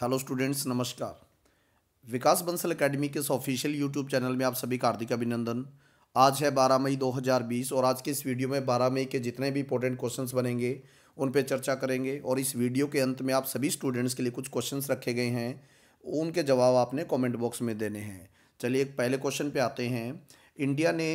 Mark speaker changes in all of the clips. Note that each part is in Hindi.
Speaker 1: हेलो स्टूडेंट्स नमस्कार विकास बंसल अकेडमी के इस ऑफिशियल यूट्यूब चैनल में आप सभी का हार्दिक अभिनंदन आज है 12 मई 2020 और आज के इस वीडियो में 12 मई के जितने भी इंपॉर्टेंट क्वेश्चंस बनेंगे उन पर चर्चा करेंगे और इस वीडियो के अंत में आप सभी स्टूडेंट्स के लिए कुछ क्वेश्चन रखे गए हैं उनके जवाब आपने कॉमेंट बॉक्स में देने हैं चलिए पहले क्वेश्चन पर आते हैं इंडिया ने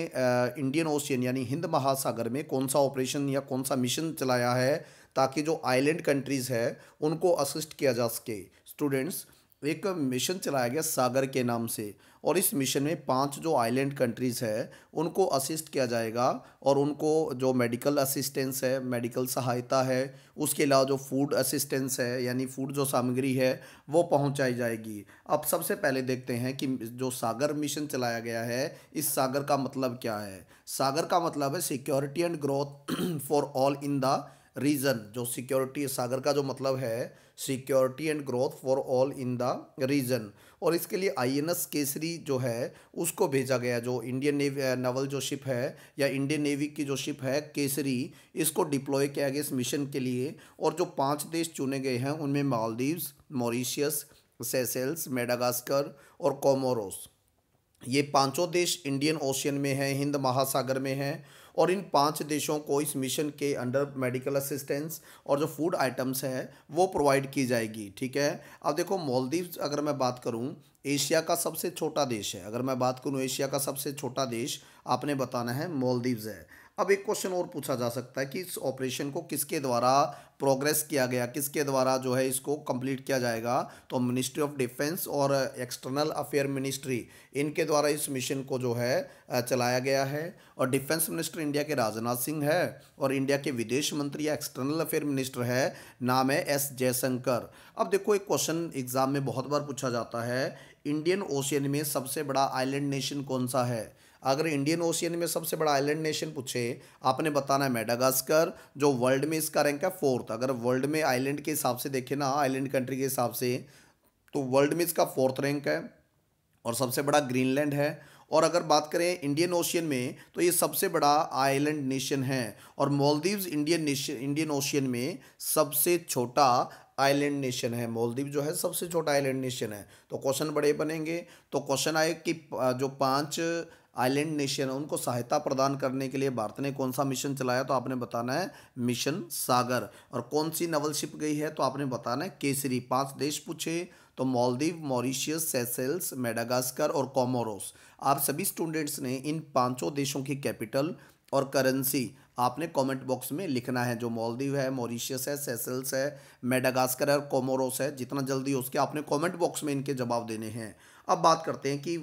Speaker 1: इंडियन ओशियन यानी हिंद महासागर में कौन सा ऑपरेशन या कौन सा मिशन चलाया है ताकि जो आइलैंड कंट्रीज़ है उनको असिस्ट किया जा सके स्टूडेंट्स एक मिशन चलाया गया सागर के नाम से और इस मिशन में पांच जो आइलैंड कंट्रीज़ है उनको असिस्ट किया जाएगा और उनको जो मेडिकल असिस्टेंस है मेडिकल सहायता है उसके अलावा जो फूड असिस्टेंस है यानी फूड जो सामग्री है वो पहुंचाई जाएगी अब सबसे पहले देखते हैं कि जो सागर मिशन चलाया गया है इस सागर का मतलब क्या है सागर का मतलब है security and growth for all in the region जो सिक्योरिटी सागर का जो मतलब है security and growth for all in the region और इसके लिए आईएनएस केसरी जो है उसको भेजा गया जो इंडियन नेवी नवल जो शिप है या इंडियन नेवी की जो शिप है केसरी इसको डिप्लॉय किया गया इस मिशन के लिए और जो पांच देश चुने गए हैं उनमें मालदीव्स मॉरिशियस सेसेल्स मेडागास्कर और कॉमोरोस ये पांचों देश इंडियन ओशियन में हैं हिंद महासागर में हैं और इन पाँच देशों को इस मिशन के अंडर मेडिकल असिस्टेंस और जो फूड आइटम्स है वो प्रोवाइड की जाएगी ठीक है अब देखो मालदीव अगर मैं बात करूँ एशिया का सबसे छोटा देश है अगर मैं बात करूँ एशिया का सबसे छोटा देश आपने बताना है मालदीव्स है अब एक क्वेश्चन और पूछा जा सकता है कि इस ऑपरेशन को किसके द्वारा प्रोग्रेस किया गया किसके द्वारा जो है इसको कंप्लीट किया जाएगा तो मिनिस्ट्री ऑफ डिफेंस और एक्सटर्नल अफेयर मिनिस्ट्री इनके द्वारा इस मिशन को जो है चलाया गया है और डिफेंस मिनिस्टर इंडिया के राजनाथ सिंह है और इंडिया के विदेश मंत्री या एक्सटर्नल अफेयर मिनिस्टर है नाम है एस जयशंकर अब देखो एक क्वेश्चन एग्जाम में बहुत बार पूछा जाता है इंडियन ओशियन में सबसे बड़ा आइलैंड नेशन कौन सा है अगर इंडियन ओशियन में सबसे बड़ा आइलैंड नेशन पूछे आपने बताना है मेडागास्कर जो वर्ल्ड में इसका रैंक है फोर्थ अगर वर्ल्ड में आइलैंड के हिसाब से देखें ना आइलैंड कंट्री के हिसाब से तो वर्ल्ड में इसका फोर्थ रैंक है और सबसे बड़ा ग्रीनलैंड है और अगर बात करें इंडियन ओशियन में तो ये सबसे बड़ा आइलैंड नेशन है और Maldives Indian nation Indian ocean में सबसे छोटा आइलैंड नेशन है मालदीव जो है सबसे छोटा आइलैंड नेशन है तो क्वेश्चन बड़े बनेंगे तो क्वेश्चन आए कि जो पांच आइलैंड नेशन है उनको सहायता प्रदान करने के लिए भारत ने कौन सा मिशन चलाया तो आपने बताना है मिशन सागर और कौन सी नवल शिप गई है तो आपने बताना है केसरी पांच देश पूछे तो मालदीव मॉरिशियस सेसेल्स मेडागास्कर और कॉमोरोस आप सभी स्टूडेंट्स ने इन पांचों देशों की कैपिटल और करेंसी आपने कमेंट बॉक्स में लिखना है जो मालदीव है मॉरिशियस है सेसेल्स है मेडागास्कर है और कोमोरोस है जितना जल्दी हो उसके आपने कमेंट बॉक्स में इनके जवाब देने हैं अब बात करते हैं कि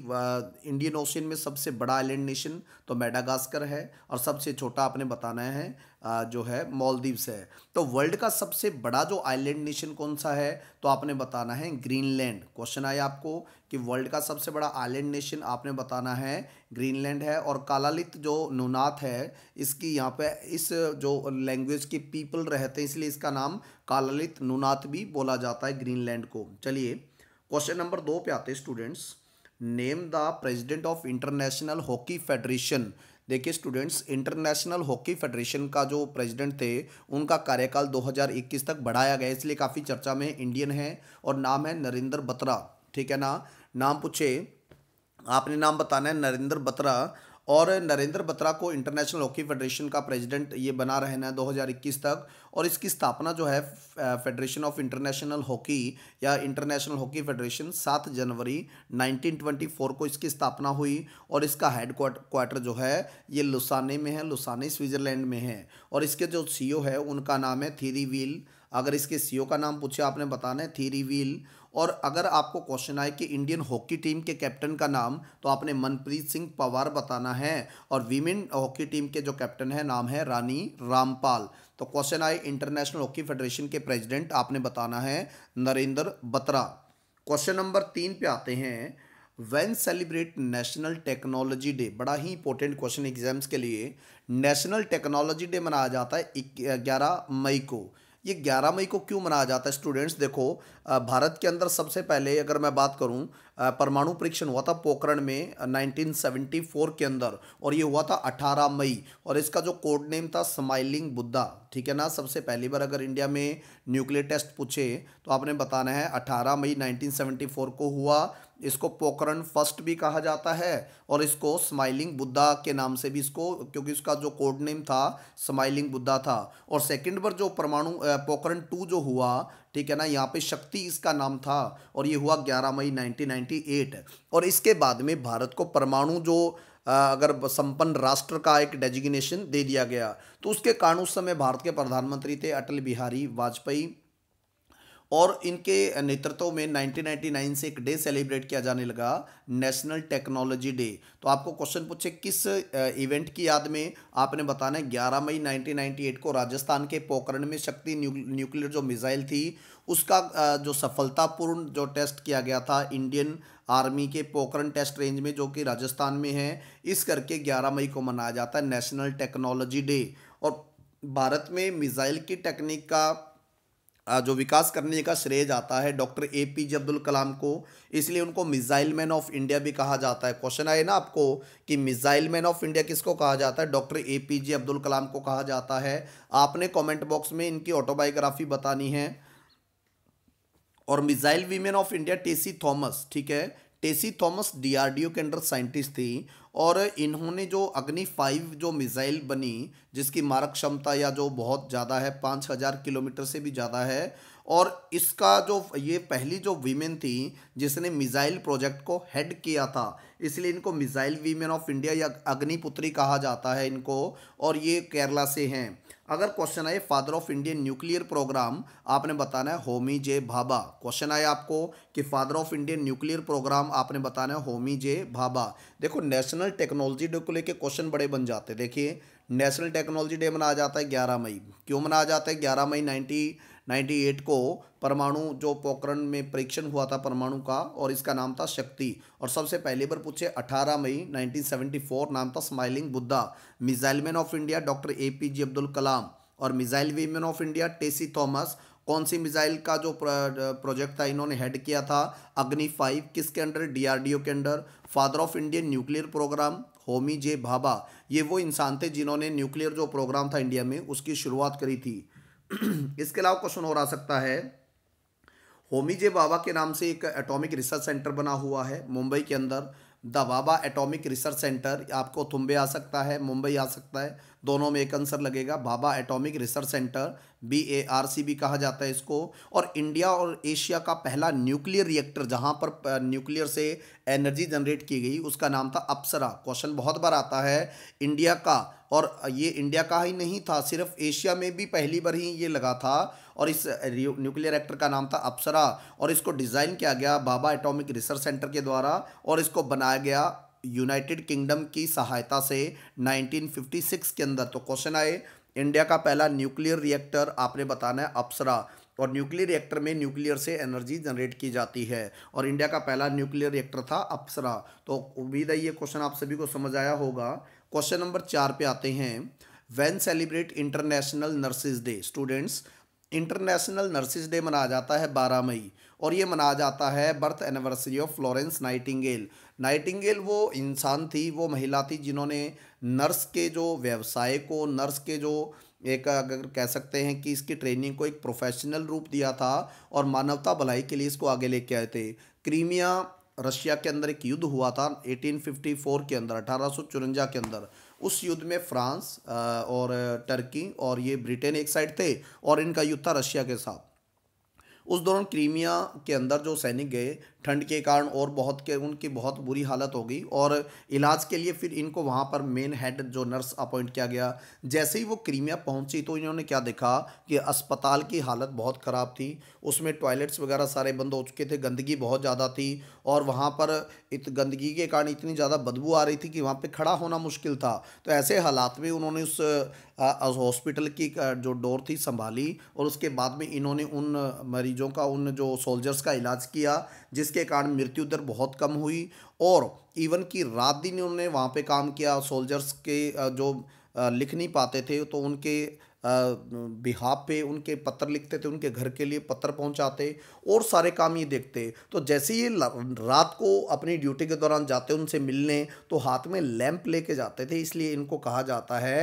Speaker 1: इंडियन ओशियन में सबसे बड़ा आइलैंड नेशन तो मेडागास्कर है और सबसे छोटा आपने बताना है जो है मॉलदीव्स है तो वर्ल्ड का सबसे बड़ा जो आइलैंड नेशन कौन सा है तो आपने बताना है ग्रीनलैंड क्वेश्चन आया आपको कि वर्ल्ड का सबसे बड़ा आइलैंड नेशन आपने बताना है ग्रीनलैंड है और कालालित जो नूनाथ है इसकी यहाँ पे इस जो लैंग्वेज के पीपल रहते हैं इसलिए इसका नाम कालालित नूनाथ भी बोला जाता है ग्रीनलैंड को चलिए क्वेश्चन नंबर दो पे आते हैं students name the president of international hockey federation देखिए स्टूडेंट्स इंटरनेशनल हॉकी फेडरेशन का जो प्रेसिडेंट थे उनका कार्यकाल 2021 तक बढ़ाया गया इसलिए काफ़ी चर्चा में इंडियन है और नाम है नरेंद्र बत्रा ठीक है ना नाम पूछे आपने नाम बताना है नरेंद्र बत्रा और नरेंद्र बत्रा को इंटरनेशनल हॉकी फेडरेशन का प्रेसिडेंट ये बना रहना है 2021 तक और इसकी स्थापना जो है फेडरेशन ऑफ इंटरनेशनल हॉकी या इंटरनेशनल हॉकी फेडरेशन 7 जनवरी 1924 को इसकी स्थापना हुई और इसका हेड क्वार्टर जो है ये लुसाने में है लुसाने स्विट्ज़रलैंड में है और इसके जो सी e है उनका नाम है थीरी व्हील अगर इसके सीईओ का नाम पूछे आपने बताना है थीरी व्हील और अगर आपको क्वेश्चन आए कि इंडियन हॉकी टीम के कैप्टन का नाम तो आपने मनप्रीत सिंह पवार बताना है और वीमेन हॉकी टीम के जो कैप्टन है नाम है रानी रामपाल तो क्वेश्चन आए इंटरनेशनल हॉकी फेडरेशन के प्रेजिडेंट आपने बताना है नरेंद्र बत्रा क्वेश्चन नंबर तीन पे आते हैं when celebrate national technology day बड़ा ही इंपॉर्टेंट क्वेश्चन एग्जाम्स के लिए नेशनल टेक्नोलॉजी डे मनाया जाता है ग्यारह मई को ये 11 मई को क्यों मनाया जाता है स्टूडेंट्स देखो भारत के अंदर सबसे पहले अगर मैं बात करूं परमाणु परीक्षण हुआ था पोखरण में 1974 के अंदर और ये हुआ था 18 मई और इसका जो कोड नेम था स्माइलिंग बुद्धा ठीक है ना सबसे पहली बार अगर इंडिया में न्यूक्लियर टेस्ट पूछे तो आपने बताना है 18 मई 1974 को हुआ इसको पोकरन फर्स्ट भी कहा जाता है और इसको स्माइलिंग बुद्धा के नाम से भी इसको क्योंकि इसका जो कोड नेम था स्माइलिंग बुद्धा था और सेकंड पर जो परमाणु पोकरन टू जो हुआ ठीक है ना यहाँ पे शक्ति इसका नाम था और ये हुआ 11 मई 1998 और इसके बाद में भारत को परमाणु जो अगर संपन्न राष्ट्र का एक डेजिग्नेशन दे दिया गया तो उसके कारण उस समय भारत के प्रधानमंत्री थे अटल बिहारी वाजपेयी और इनके नेतृत्व में 1999 से एक डे सेलिब्रेट किया जाने लगा नेशनल टेक्नोलॉजी डे तो आपको क्वेश्चन पूछे किस इवेंट की याद में आपने बताना है ग्यारह मई 1998 को राजस्थान के पोकरण में शक्ति न्यूक्लियर जो मिसाइल थी उसका जो सफलतापूर्ण जो टेस्ट किया गया था इंडियन आर्मी के पोकरण टेस्ट रेंज में जो कि राजस्थान में है इस करके ग्यारह मई को मनाया जाता है नेशनल टेक्नोलॉजी डे और भारत में मिसाइल की टेक्निक का जो विकास करने का श्रेय जाता है doctor A P J Abdul Kalam को इसलिए उनको मिसाइल मैन ऑफ इंडिया भी कहा जाता है क्वेश्चन आए ना आपको कि मिज़ाइल मैन ऑफ इंडिया किसको कहा जाता है doctor A P J Abdul Kalam को कहा जाता है आपने कमेंट बॉक्स में इनकी ऑटोबायोग्राफी बतानी है और missile women of India Tessy Thomas ठीक है टेसी थॉमस डीआरडीओ के अंडर साइंटिस्ट थी और इन्होंने जो अग्नि फाइव जो मिसाइल बनी जिसकी मारक क्षमता या जो बहुत ज़्यादा है पाँच हज़ार किलोमीटर से भी ज़्यादा है और इसका जो ये पहली जो वीमेन थी जिसने मिज़ाइल प्रोजेक्ट को हेड किया था इसलिए इनको मिज़ाइल वीमेन ऑफ इंडिया या अग्निपुत्री कहा जाता है इनको और ये केरला से हैं अगर क्वेश्चन आए father of Indian nuclear programme आपने बताना है होमी जे भाभा क्वेश्चन आए आपको कि father of Indian nuclear programme आपने बताना है होमी जे भाभा देखो नेशनल टेक्नोलॉजी डे को लेकर क्वेश्चन बड़े बन जाते देखिए नेशनल टेक्नोलॉजी डे मनाया जाता है ग्यारह मई क्यों मनाया जाता है ग्यारह मई नाइन्टी 98 को परमाणु जो पोकरण में परीक्षण हुआ था परमाणु का और इसका नाम था शक्ति और सबसे पहली बार पूछे 18 मई 1974 नाम था smiling Buddha missile man of India doctor A P J Abdul Kalam और missile women of India Tessy Thomas कौन सी मिसाइल का जो प्रोजेक्ट था इन्होंने हेड किया था अग्नि फाइव किसके अंडर डीआरडीओ के under father of Indian nuclear programme Homi J Bhabha ये वो इंसान थे जिन्होंने न्यूक्लियर जो प्रोग्राम था इंडिया में उसकी शुरुआत करी थी इसके अलावा क्वेश्चन और आ सकता है होमी जे बाबा के नाम से एक एटॉमिक रिसर्च सेंटर बना हुआ है मुंबई के अंदर the Bhabha atomic research centre आपको थुम्बे आ सकता है मुंबई आ सकता है दोनों में एक आंसर लगेगा Bhabha atomic research centre B A R C भी कहा जाता है इसको और इंडिया और एशिया का पहला न्यूक्लियर रिएक्टर जहां पर न्यूक्लियर से एनर्जी जनरेट की गई उसका नाम था अप्सरा क्वेश्चन बहुत बार आता है इंडिया का और ये इंडिया का ही नहीं था सिर्फ एशिया में भी पहली बार ही ये लगा था और इस न्यूक्लियर एक्टर का नाम था अप्सरा और इसको डिज़ाइन किया गया बाबा एटोमिक रिसर्च सेंटर के द्वारा और इसको बनाया गया यूनाइटेड किंगडम की सहायता से 1956 के अंदर तो क्वेश्चन आए इंडिया का पहला न्यूक्लियर रिएक्टर आपने बताना है अप्सरा और न्यूक्लियर रिएक्टर में न्यूक्लियर से एनर्जी जनरेट की जाती है और इंडिया का पहला न्यूक्लियर रिएक्टर था अप्सरा तो उम्मीद है ये क्वेश्चन आप सभी को समझ आया होगा क्वेश्चन नंबर चार पे आते हैं when celebrate international nurses day students international nurses day मनाया जाता है बारह मई और ये मनाया जाता है birth anniversary of Florence Nightingale Nightingale वो इंसान थी वो महिला थी जिन्होंने नर्स के जो व्यवसाय को नर्स के जो एक अगर कह सकते हैं कि इसकी ट्रेनिंग को एक प्रोफेशनल रूप दिया था और मानवता भलाई के लिए इसको आगे लेके आए थे क्रीमिया रशिया के अंदर एक युद्ध हुआ था 1854 के अंदर अठारह के अंदर उस युद्ध में फ्रांस और टर्की और ये ब्रिटेन एक साइड थे और इनका युद्ध था रशिया के साथ उस दौरान क्रीमिया के अंदर जो सैनिक गए ठंड के कारण और बहुत के उनकी बहुत बुरी हालत हो गई और इलाज के लिए फिर इनको वहाँ पर मेन हेड जो नर्स अपॉइंट किया गया जैसे ही वो क्रीमिया पहुँची तो इन्होंने क्या देखा कि अस्पताल की हालत बहुत ख़राब थी उसमें टॉयलेट्स वगैरह सारे बंद हो चुके थे गंदगी बहुत ज़्यादा थी और वहाँ पर इत गंदगी के कारण इतनी ज़्यादा बदबू आ रही थी कि वहाँ पर खड़ा होना मुश्किल था तो ऐसे हालात में उन्होंने उस हॉस्पिटल की जो डोर थी संभाली और उसके बाद में इन्होंने उन मरीजों का उन जो सोल्जर्स का इलाज किया जिसके कारण मृत्यु दर बहुत कम हुई और इवन कि रात दिन उन्होंने वहाँ पे काम किया सोल्जर्स के जो लिख नहीं पाते थे तो उनके बिहाब पे उनके पत्र लिखते थे उनके घर के लिए पत्र पहुंचाते और सारे काम ये देखते तो जैसे ये रात को अपनी ड्यूटी के दौरान जाते उनसे मिलने तो हाथ में लैंप लेके जाते थे इसलिए इनको कहा जाता है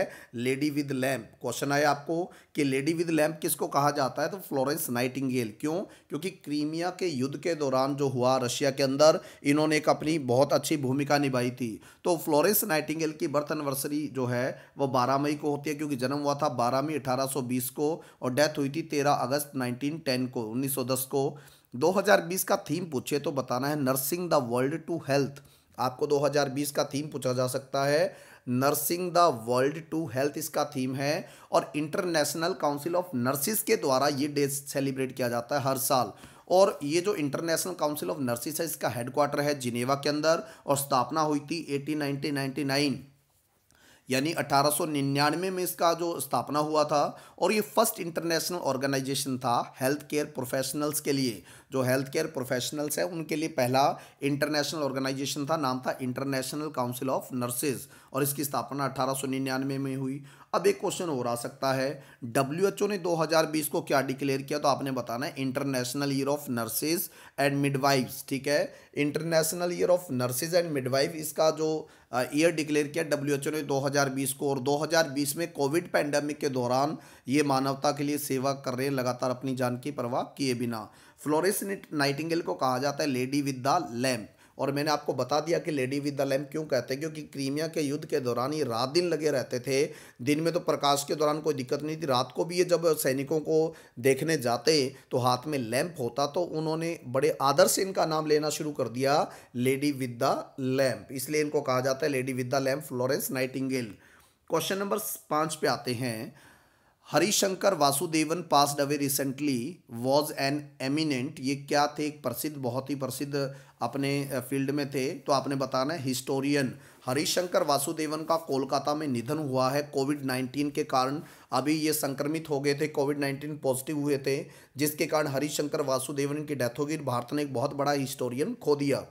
Speaker 1: लेडी विद लैंप क्वेश्चन आया आपको कि लेडी विद लैंप किसको कहा जाता है तो फ्लोरेंस नाइटिंगेल क्यों क्योंकि क्रीमिया के युद्ध के दौरान जो हुआ रशिया के अंदर इन्होंने एक अपनी बहुत अच्छी भूमिका निभाई थी तो फ्लोरेंस नाइटिंगेल की बर्थ एनिवर्सरी जो है वह बारह मई को होती है क्योंकि जन्म हुआ था बारह मई जनवरी 1820 को और डेथ हुई थी 13 अगस्त 1910 को 1910 को 2020 का थीम पूछे तो बताना है nursing the world to health आपको 2020 का थीम पूछा जा सकता है nursing the world to health इसका थीम है और इंटरनेशनल काउंसिल ऑफ नर्सिस के द्वारा ये डे सेलिब्रेट किया जाता है हर साल और ये जो इंटरनेशनल काउंसिल ऑफ नर्सिस है इसका हेडक्वार्टर है जिनेवा के अंदर और स्थापना हुई थी एटीन नाइनटीन यानी 1899 में इसका जो स्थापना हुआ था और ये फर्स्ट इंटरनेशनल ऑर्गेनाइजेशन था हेल्थ केयर प्रोफेशनल्स के लिए जो हेल्थ केयर प्रोफेशनल्स हैं उनके लिए पहला इंटरनेशनल ऑर्गेनाइजेशन था नाम था इंटरनेशनल काउंसिल ऑफ नर्सेज और इसकी स्थापना 1899 में हुई अब एक क्वेश्चन और आ सकता है डब्ल्यू ने 2020 को क्या डिक्लेयर किया तो आपने बताना है international year of nurses and midwives ठीक है international year of nurses and midwife इसका जो ईयर डिक्लेयर किया डब्ल्यू ने 2020 को और 2020 में कोविड पैंडेमिक के दौरान ये मानवता के लिए सेवा कर रहे हैं लगातार अपनी जान की परवाह किए बिना फ्लोरिस नाइटिंगेल को कहा जाता है लेडी विद द लैम्प और मैंने आपको बता दिया कि लेडी विद द लैम्प क्यों कहते हैं क्योंकि क्रीमिया के युद्ध के दौरान ये रात दिन लगे रहते थे दिन में तो प्रकाश के दौरान कोई दिक्कत नहीं थी रात को भी ये जब सैनिकों को देखने जाते तो हाथ में लैम्प होता तो उन्होंने बड़े आदर से इनका नाम लेना शुरू कर दिया लेडी विद द लैम्प इसलिए इनको कहा जाता है lady with the lamp Florence Nightingale question number पाँच पे आते हैं Harishankar Vasudevan pass away recently was an eminent ये क्या थे एक प्रसिद्ध बहुत ही प्रसिद्ध अपने फील्ड में थे तो आपने बताना है हिस्टोरियन हरिशंकर वासुदेवन का कोलकाता में निधन हुआ है कोविड नाइन्टीन के कारण अभी ये संक्रमित हो गए थे कोविड नाइन्टीन पॉजिटिव हुए थे जिसके कारण हरिशंकर वासुदेवन की डेथ होगी भारत ने एक बहुत बड़ा हिस्टोरियन खो दिया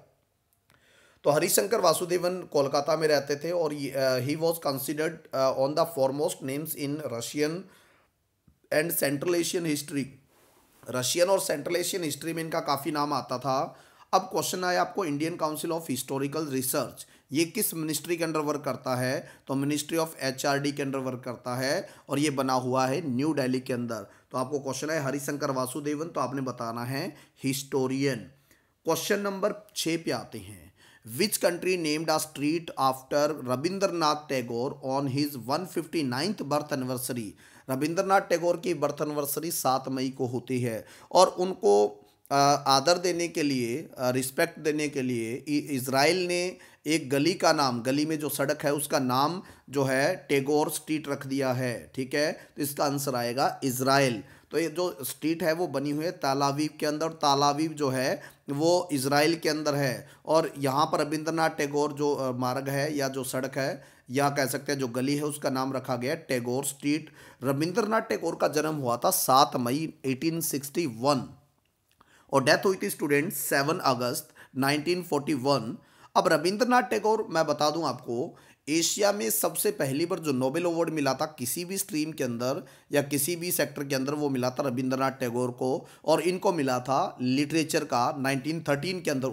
Speaker 1: तो हरिशंकर वासुदेवन कोलकाता में रहते थे और he was considered on the foremost names in Russian and central Asian history Russian और सेंट्रल एशियन हिस्ट्री में इनका काफ़ी नाम आता था अब क्वेश्चन आया आपको Indian council of historical research ये किस मिनिस्ट्री के अंडर वर्क करता है तो मिनिस्ट्री ऑफ एचआरडी के अंडर वर्क करता है और ये बना हुआ है न्यू दिल्ली के अंदर तो आपको क्वेश्चन है हरिशंकर वासुदेवन तो आपने बताना है हिस्टोरियन क्वेश्चन नंबर छः पे आते हैं which country named a street after Rabindranath Tagore on his one fifty ninth birth anniversary Rabindranath Tagore की बर्थ एनिवर्सरी सात मई को होती है और उनको आदर देने के लिए रिस्पेक्ट देने के लिए इसराइल ने एक गली का नाम गली में जो सड़क है उसका नाम जो है टेगोर स्ट्रीट रख दिया है ठीक है तो इसका आंसर आएगा इसराइल तो ये जो स्ट्रीट है वो बनी हुई है तालावीब के अंदर तालावीब जो है वो इसराइल के अंदर है और यहाँ पर रविंद्रनाथ टैगोर जो मार्ग है या जो सड़क है या कह सकते हैं जो गली है उसका नाम रखा गया टैगोर स्ट्रीट रविंद्रनाथ टैगोर का जन्म हुआ था सात मई 1861 और डेथ हुई थी स्टूडेंट सेवन अगस्त 1941 अब रविंद्रनाथ टैगोर मैं बता दूं आपको एशिया में सबसे पहली बार जो नोबेल अवार्ड मिला था किसी भी स्ट्रीम के अंदर या किसी भी सेक्टर के अंदर वो मिला था रविंद्रनाथ टैगोर को और इनको मिला था लिटरेचर का 1913 के अंदर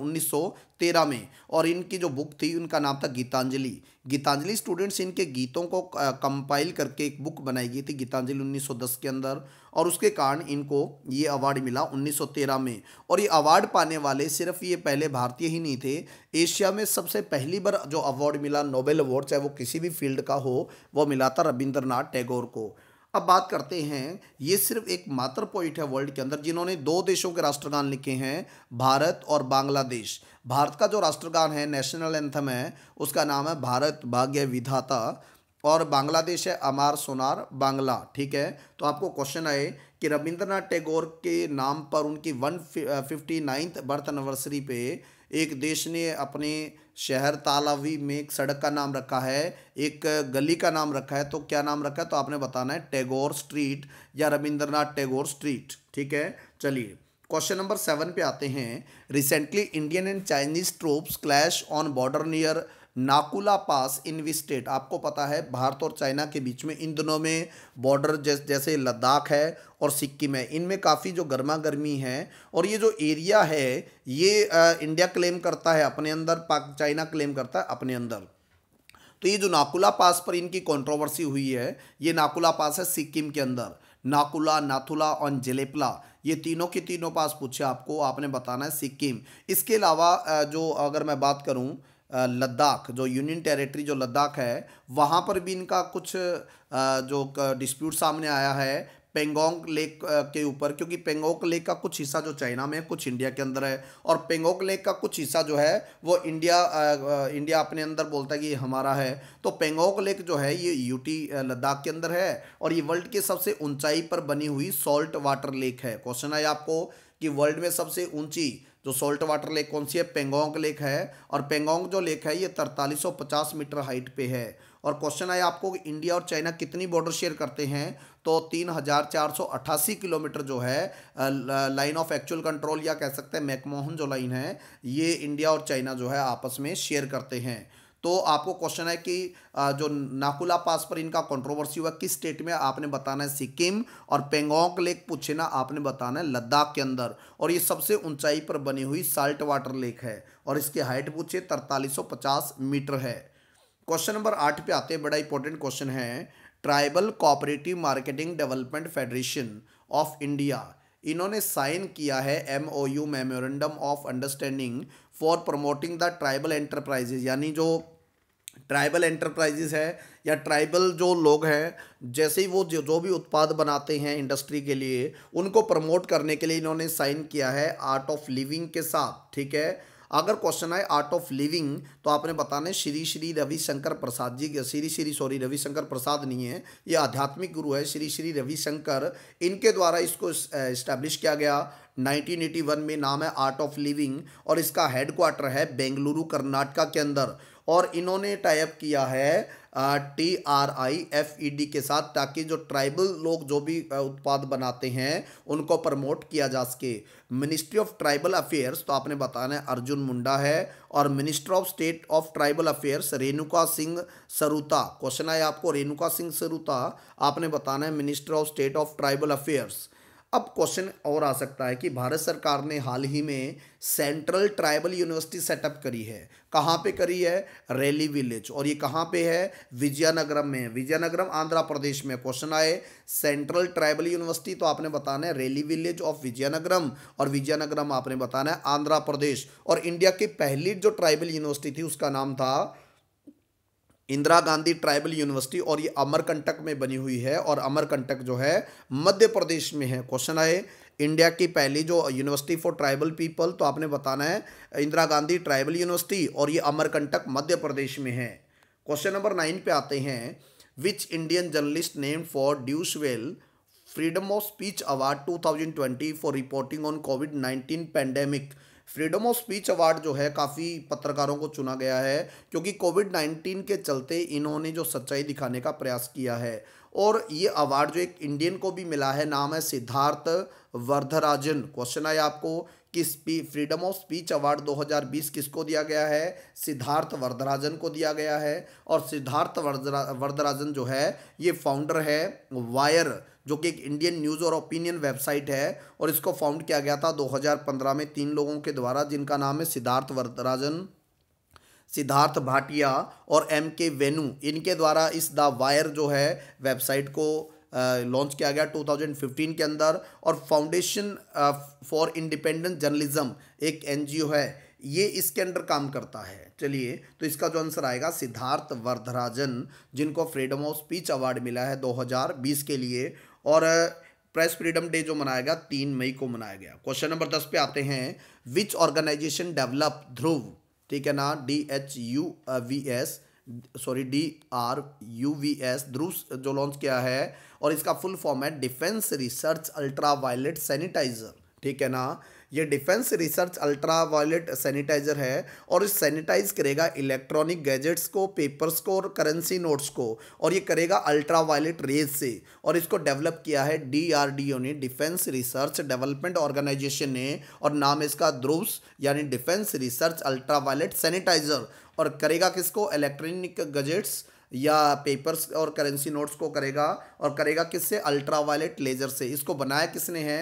Speaker 1: तेरह में और इनकी जो बुक थी उनका नाम था गीतांजलि गीतांजलि स्टूडेंट्स इनके गीतों को कंपाइल करके एक बुक बनाई गई थी गीतांजलि 1910 के अंदर और उसके कारण इनको ये अवार्ड मिला 1913 में और ये अवार्ड पाने वाले सिर्फ ये पहले भारतीय ही नहीं थे एशिया में सबसे पहली बार जो अवार्ड मिला नोबेल अवार्ड चाहे वो किसी भी फील्ड का हो वो मिला था रविंद्रनाथ टैगोर को अब बात करते हैं ये सिर्फ एक मात्र पॉइंट है वर्ल्ड के अंदर जिन्होंने दो देशों के राष्ट्रगान लिखे हैं भारत और बांग्लादेश भारत का जो राष्ट्रगान है नेशनल एंथम है उसका नाम है भारत भाग्य विधाता और बांग्लादेश है अमार सोनार बांग्ला ठीक है तो आपको क्वेश्चन आए कि रविंद्रनाथ टैगोर के नाम पर उनकी one fifty ninth birth anniversary पे एक देश ने अपने शहर तालावी में एक सड़क का नाम रखा है एक गली का नाम रखा है तो क्या नाम रखा है तो आपने बताना है टैगोर स्ट्रीट या रविंद्रनाथ टैगोर स्ट्रीट ठीक है चलिए क्वेश्चन नंबर सेवन पे आते हैं recently Indian and Chinese troops clash on border near Nakula pass इन्विस्टेट आपको पता है भारत और चाइना के बीच में इन दोनों में बॉर्डर जैसे जैसे लद्दाख है और सिक्किम है इनमें काफ़ी जो गर्मा गर्मी है और ये जो एरिया है ये आ, इंडिया क्लेम करता है अपने अंदर पाक चाइना क्लेम करता है अपने अंदर तो ये जो नाकुला पास पर इनकी कंट्रोवर्सी हुई है ये नाकुला पास है सिक्किम के अंदर नाकुला नाथुला और जलेपला ये तीनों के तीनों पास पूछे आपको आपने बताना है सिक्किम इसके अलावा जो अगर मैं बात करूं लद्दाख जो यूनियन टेरिटरी जो लद्दाख है वहाँ पर भी इनका कुछ जो डिस्प्यूट सामने आया है पेंगोंग लेक के ऊपर क्योंकि पेंगोंग लेक का कुछ हिस्सा जो चाइना में है कुछ इंडिया के अंदर है और पेंगोंग लेक का कुछ हिस्सा जो है वो इंडिया इंडिया अपने अंदर बोलता है कि ये हमारा है तो पेंगोंग लेक जो है ये यूटी लद्दाख के अंदर है और ये वर्ल्ड के सबसे ऊंचाई पर बनी हुई सॉल्ट वाटर लेक है क्वेश्चन आया आपको कि वर्ल्ड में सबसे ऊंची जो सोल्ट वाटर लेक कौन सी है पेंगोंग लेक है और पेंगोंग जो लेक है ये तरतालीस मीटर हाइट पे है और क्वेश्चन आया आपको कि इंडिया और चाइना कितनी बॉर्डर शेयर करते हैं तो तीन हज़ार चार सौ अट्ठासी किलोमीटर जो है लाइन ऑफ एक्चुअल कंट्रोल या कह सकते हैं मैकमोहन जो लाइन है ये इंडिया और चाइना जो है आपस में शेयर करते हैं तो आपको क्वेश्चन है कि जो नाकुला पास पर इनका कंट्रोवर्सी हुआ किस स्टेट में आपने बताना है सिक्किम और पेंगोंग लेक पूछे ना आपने बताना है लद्दाख के अंदर और ये सबसे ऊंचाई पर बनी हुई साल्ट वाटर लेक है और इसकी हाइट पूछे तरतालीस मीटर है क्वेश्चन नंबर आठ पे आते हैं बड़ा इंपॉर्टेंट क्वेश्चन है tribal cooperative marketing development federation of India इन्होंने साइन किया है M O U memorandum of understanding for promoting the tribal enterprises यानी जो ट्राइबल एंटरप्राइजेज है या ट्राइबल जो लोग हैं जैसे ही वो जो जो भी उत्पाद बनाते हैं इंडस्ट्री के लिए उनको प्रमोट करने के लिए इन्होंने साइन किया है आर्ट ऑफ लिविंग के साथ ठीक है अगर क्वेश्चन आए आर्ट ऑफ लिविंग तो आपने बताने श्री श्री रविशंकर प्रसाद जी के श्री श्री सॉरी रविशंकर प्रसाद नहीं है ये आध्यात्मिक गुरु है श्री श्री रविशंकर इनके द्वारा इसको इस्टेब्लिश किया गया 1981 में नाम है आर्ट ऑफ लिविंग और इसका हेड क्वार्टर है बेंगलुरु कर्नाटका के अंदर और इन्होंने टाइप किया है T R I F E D के साथ ताकि जो ट्राइबल लोग जो भी उत्पाद बनाते हैं उनको प्रमोट किया जा सके मिनिस्ट्री ऑफ ट्राइबल अफेयर्स तो आपने बताना है अर्जुन मुंडा है और minister of state of tribal affairs Renuka Singh Saruta question आया आपको रेणुका सिंह सरुता आपने बताना है minister of state of tribal affairs अब क्वेश्चन और आ सकता है कि भारत सरकार ने हाल ही में सेंट्रल ट्राइबल यूनिवर्सिटी सेटअप करी है कहाँ पे करी है रैली विलेज और ये कहाँ पे है विजयनगरम में विजयनगरम आंध्र प्रदेश में क्वेश्चन आए सेंट्रल ट्राइबल यूनिवर्सिटी तो आपने बताना है रैली विलेज ऑफ विजयनगरम और विजयनगरम आपने बताना है आंध्र प्रदेश और इंडिया की पहली जो ट्राइबल यूनिवर्सिटी थी उसका नाम था इंदिरा गांधी ट्राइबल यूनिवर्सिटी और ये अमरकंटक में बनी हुई है और अमरकंटक जो है मध्य प्रदेश में है क्वेश्चन आए इंडिया की पहली जो यूनिवर्सिटी फॉर ट्राइबल पीपल तो आपने बताना है इंदिरा गांधी ट्राइबल यूनिवर्सिटी और ये अमरकंटक मध्य प्रदेश में है क्वेश्चन नंबर नाइन पे आते हैं which Indian journalist name for Deutsche Welle freedom of speech award 2020 for reporting on covid 19 pandemic freedom of speech award जो है काफ़ी पत्रकारों को चुना गया है क्योंकि कोविड नाइन्टीन के चलते इन्होंने जो सच्चाई दिखाने का प्रयास किया है और ये अवार्ड जो एक इंडियन को भी मिला है नाम है सिद्धार्थ वर्धराजन क्वेश्चन आया आपको कि फ्रीडम ऑफ स्पीच अवार्ड 2020 किसको दिया गया है सिद्धार्थ वरदराजन को दिया गया है और सिद्धार्थ वर्धरा वरदराजन जो है ये फाउंडर है वायर जो कि एक इंडियन न्यूज़ और ओपिनियन वेबसाइट है और इसको फाउंड किया गया था 2015 में तीन लोगों के द्वारा जिनका नाम है सिद्धार्थ वरदराजन सिद्धार्थ भाटिया और एम के वेनु इनके द्वारा इस द वायर जो है वेबसाइट को लॉन्च किया गया 2015 के अंदर और फाउंडेशन फॉर इंडिपेंडेंट जर्नलिज्म एक एनजीओ है ये इसके अंडर काम करता है चलिए तो इसका जो आंसर आएगा सिद्धार्थ वर्धराजन जिनको फ्रीडम ऑफ स्पीच अवार्ड मिला है 2020 के लिए और प्रेस फ्रीडम डे जो मनाया गया तीन मई को मनाया गया क्वेश्चन नंबर दस पे आते हैं विच ऑर्गेनाइजेशन डेवलप ध्रुव ठीक है ना D H U V S sorry D R U V S Dhruv जो लॉन्च किया है और इसका फुल फॉर्म है defence research ultra violet sanitiser ठीक है ना ये defence research ultra violet sanitiser है और इस सैनिटाइज करेगा इलेक्ट्रॉनिक गैजेट्स को पेपर्स को और करेंसी नोट्स को और ये करेगा अल्ट्रा वायलेट रेज से और इसको डेवलप किया है डीआरडीओ ने डिफेंस रिसर्च डेवलपमेंट ऑर्गेनाइजेशन ने और नाम इसका ध्रुव यानी defence research ultra violet sanitiser और करेगा किसको इलेक्ट्रॉनिक गजेट्स या पेपर्स और करेंसी नोट्स को करेगा और करेगा किससे अल्ट्रावायलेट लेजर से इसको बनाया किसने है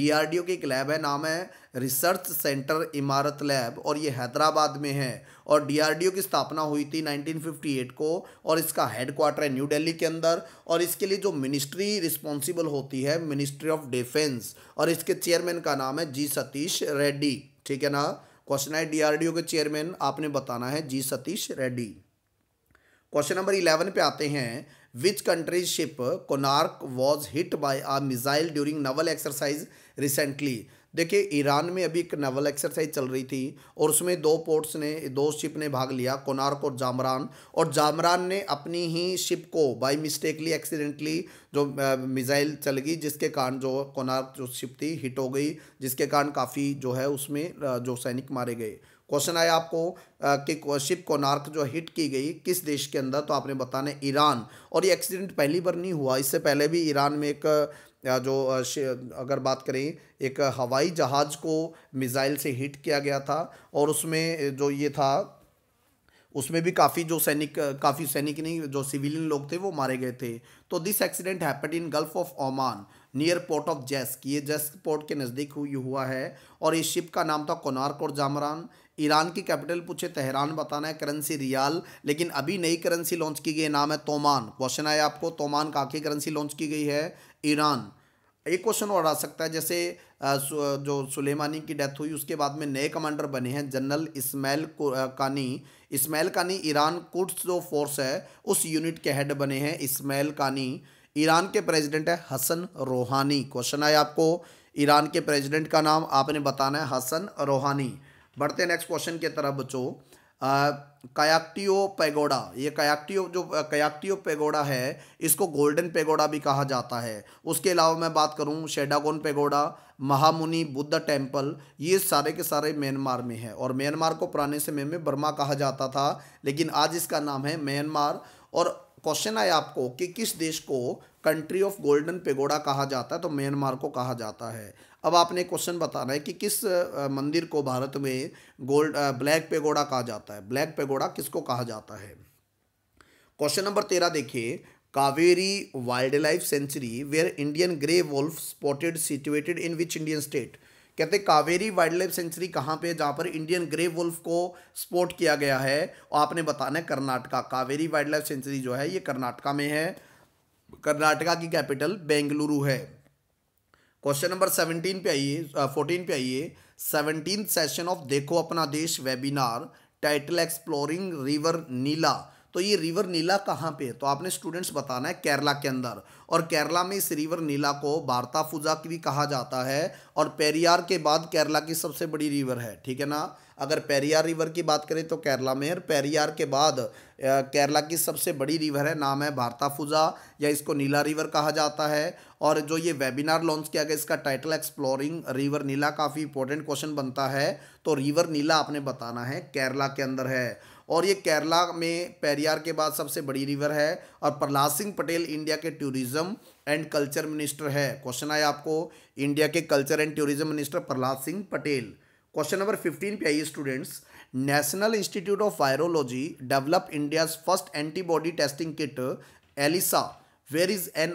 Speaker 1: डीआरडीओ की एक लैब है नाम है रिसर्च सेंटर इमारत लैब और ये हैदराबाद में है और डीआरडीओ की स्थापना हुई थी 1958 को और इसका हेड क्वार्टर है न्यू दिल्ली के अंदर और इसके लिए जो मिनिस्ट्री रिस्पॉन्सिबल होती है मिनिस्ट्री ऑफ डिफेंस और इसके चेयरमैन का नाम है जी सतीश रेड्डी ठीक है ना क्वेश्चन है डीआरडीओ के चेयरमैन आपने बताना है G Satish Reddy question number eleven पे आते हैं which countries ship Konark was hit by a missile during naval exercise recently देखिए ईरान में अभी एक नेवल एक्सरसाइज चल रही थी और उसमें दो पोर्ट्स ने दो शिप ने भाग लिया कोनार्क और जामरान और जामरान ने अपनी ही शिप को बाई मिस्टेकली एक्सीडेंटली जो मिज़ाइल चल गई जिसके कारण जो कोनार्क जो शिप थी हिट हो गई जिसके कारण काफ़ी जो है उसमें जो सैनिक मारे गए क्वेश्चन आया आपको कि शिप कोनार्क जो हिट की गई किस देश के अंदर तो आपने बताना ईरान और ये एक्सीडेंट पहली बार नहीं हुआ इससे पहले भी ईरान में एक जो अगर बात करें एक हवाई जहाज़ को मिज़ाइल से हिट किया गया था और उसमें जो ये था उसमें भी काफ़ी जो सैनिक काफ़ी सैनिक नहीं जो सिविलियन लोग थे वो मारे गए थे तो this accident happen in Gulf of Oman near port of Jask ये जैस्क पोर्ट के नज़दीक हुई हुआ है और इस शिप का नाम था कोनार्क और जामरान ईरान की कैपिटल पूछे तेहरान बताना है करेंसी रियाल लेकिन अभी नई करेंसी लॉन्च की गई नाम है तोमान क्वेश्चन आया आपको तोमान का की करेंसी लॉन्च की गई है ईरान एक क्वेश्चन और आ सकता है जैसे जो सुलेमानी की डेथ हुई उसके बाद में नए कमांडर बने हैं जनरल इस्माइल कानी इस्माइल कानी ईरान कुड्स जो फोर्स है उस यूनिट के हेड बने हैं इस्माइल कानी ईरान के प्रेसिडेंट है हसन रोहानी क्वेश्चन आया आपको ईरान के प्रेसिडेंट का नाम आपने बताना है हसन रोहानी बढ़ते हैं नेक्स्ट क्वेश्चन की तरफ बच्चों कयाक्टियो पेगोडा ये कयाक्टियो जो कयाक्टियो पेगोडा है इसको गोल्डन पेगोडा भी कहा जाता है उसके अलावा मैं बात करूँ शेडागोन पेगोडा महामुनि बुद्ध टेम्पल ये सारे के सारे म्यांमार में है और म्यांमार को पुराने समय में बर्मा कहा जाता था लेकिन आज इसका नाम है म्यांमार और क्वेश्चन आया आपको कि किस देश को कंट्री ऑफ गोल्डन पेगोडा कहा जाता है तो म्यांमार को कहा जाता है अब आपने क्वेश्चन बताना है कि किस मंदिर को भारत में गोल्ड ब्लैक पेगोडा कहा जाता है ब्लैक पेगोडा किसको कहा जाता है क्वेश्चन नंबर तेरह देखिए Kaveri wild life sanctuary where Indian grey wolf spotted situated in which Indian state कहते कावेरी वाइल्ड लाइफ सेंचुरी कहाँ पे जहाँ पर इंडियन ग्रे वुल्फ को स्पोर्ट किया गया है और आपने बताना है Karnataka Kaveri wild life sanctuary जो है ये कर्नाटका में है कर्नाटका की कैपिटल बेंगलुरु है क्वेश्चन नंबर सेवनटीन पे आइए फोर्टीन पे आइए सेवनटीन सेशन ऑफ देखो अपना देश webinar title exploring river Nila तो ये रिवर नीला कहाँ पे है तो आपने स्टूडेंट्स बताना है केरला के अंदर और केरला में इस रिवर नीला को की भी कहा जाता है और पेरियार के बाद केरला की सबसे बड़ी रिवर है ठीक है ना अगर पेरियार रिवर की बात करें तो केरला में और पेरियार के बाद केरला की सबसे बड़ी रिवर है नाम है भारताफुजा या इसको नीला रिवर कहा जाता है और जो ये वेबिनार लॉन्च किया गया इसका टाइटल एक्सप्लोरिंग रिवर नीला काफ़ी इंपॉर्टेंट क्वेश्चन बनता है तो रिवर नीला आपने बताना है केरला के अंदर है और ये केरला में पेरियार के बाद सबसे बड़ी रिवर है और प्रहलाद सिंह पटेल इंडिया के टूरिज्म एंड कल्चर मिनिस्टर है क्वेश्चन आया आपको इंडिया के culture and tourism minister Prahlad Singh Patel question number fifteen पे आइए students national institute of virology develop India first antibody testing kit ELISA where is an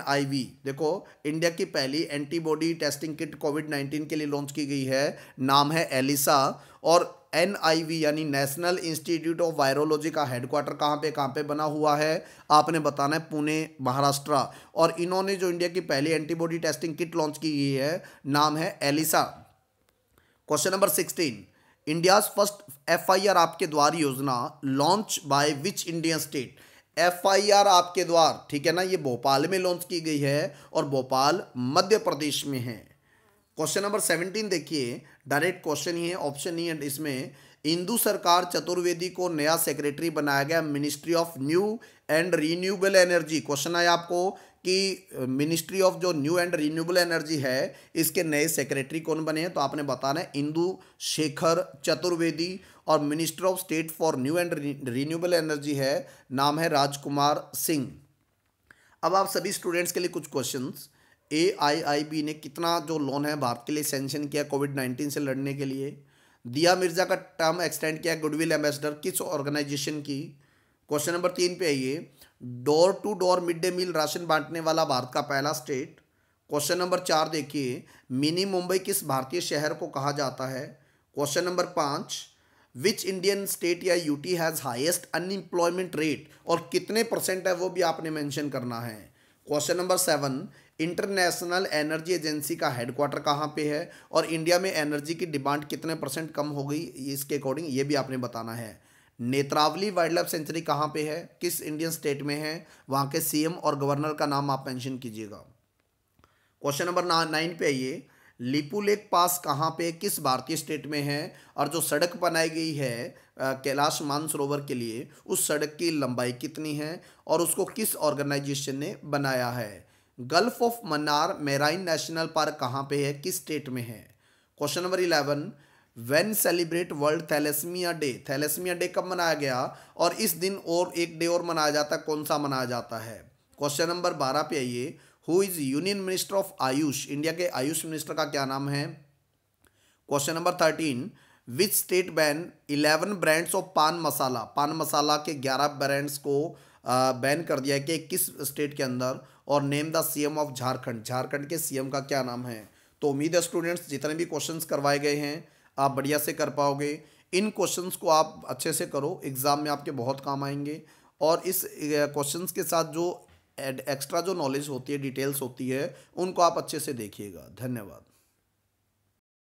Speaker 1: देखो इंडिया की पहली antibody testing kit covid nineteen के लिए लॉन्च की गई है नाम है एलिसा और एन यानी नेशनल इंस्टीट्यूट ऑफ वायरोलॉजी का हेडक्वार्टर कहाँ पे कहाँ पे बना हुआ है आपने बताना है पुणे महाराष्ट्र और इन्होंने जो इंडिया की पहली एंटीबॉडी टेस्टिंग किट लॉन्च की गई है नाम है ELISA question number sixteen India's first FIR आपके द्वार योजना launch by which Indian state FIR आपके द्वार ठीक है ना ये भोपाल में लॉन्च की गई है और भोपाल मध्य प्रदेश में है क्वेश्चन नंबर सेवनटीन देखिए डायरेक्ट क्वेश्चन ही है ऑप्शन ही है इसमें इंदू सरकार चतुर्वेदी को नया सेक्रेटरी बनाया गया ministry of new and renewable energy question आया आपको कि मिनिस्ट्री ऑफ जो न्यू एंड रिन्यूएबल एनर्जी है इसके नए सेक्रेटरी कौन बने हैं तो आपने बताना है इंदु शेखर चतुर्वेदी और minister of state for new and renewable energy है नाम है राजकुमार सिंह अब आप सभी स्टूडेंट्स के लिए कुछ क्वेश्चंस ए आई आई बी ने कितना जो लोन है भारत के लिए सेंशन किया कोविड नाइन्टीन से लड़ने के लिए दिया मिर्जा का टर्म एक्सटेंड किया गुडविल एम्बेसडर किस ऑर्गेनाइजेशन की क्वेश्चन नंबर तीन पे आइए door to door mid day meal ration बांटने वाला भारत का पहला स्टेट क्वेश्चन नंबर चार देखिए मिनी मुंबई किस भारतीय शहर को कहा जाता है क्वेश्चन नंबर पाँच विच इंडियन स्टेट या UT has highest unemployment rate और कितने परसेंट है वो भी आपने मैंशन करना है question number seven international energy agency का हेडक्वार्टर कहाँ पे है और इंडिया में एनर्जी की डिमांड कितने परसेंट कम हो गई इसके अकॉर्डिंग ये भी आपने बताना है नेत्रावली वाइल्ड लाइफ सेंचुरी कहाँ पे है किस इंडियन स्टेट में है वहाँ के सीएम और गवर्नर का नाम आप मेंशन कीजिएगा क्वेश्चन नंबर नाइन पे आइए लिपू लेक पास कहाँ पे किस भारतीय स्टेट में है और जो सड़क बनाई गई है कैलाश मानसरोवर के लिए उस सड़क की लंबाई कितनी है और उसको किस ऑर्गेनाइजेशन ने बनाया है gulf of Mannar marine national park कहाँ पे है किस स्टेट में है question number eleven when celebrate world thalassemia day thalassemia day कब मनाया गया और इस दिन और एक डे और मनाया जाता है कौन सा मनाया जाता है क्वेश्चन नंबर बारह पे आइए who is union minister of Ayush India के आयुष मिनिस्टर का क्या नाम है question number thirteen which state ban eleven brands of paan masala पान मसाला के ग्यारह ब्रांड्स को बैन कर दिया है कि किस स्टेट के अंदर और name the CM of Jharkhand Jharkhand के सीएम का क्या नाम है तो उम्मीद है स्टूडेंट्स जितने भी क्वेश्चंस करवाए गए हैं आप बढ़िया से कर पाओगे इन क्वेश्चंस को आप अच्छे से करो एग्ज़ाम में आपके बहुत काम आएंगे और इस क्वेश्चंस के साथ जो एक्स्ट्रा जो नॉलेज होती है डिटेल्स होती है उनको आप अच्छे से देखिएगा धन्यवाद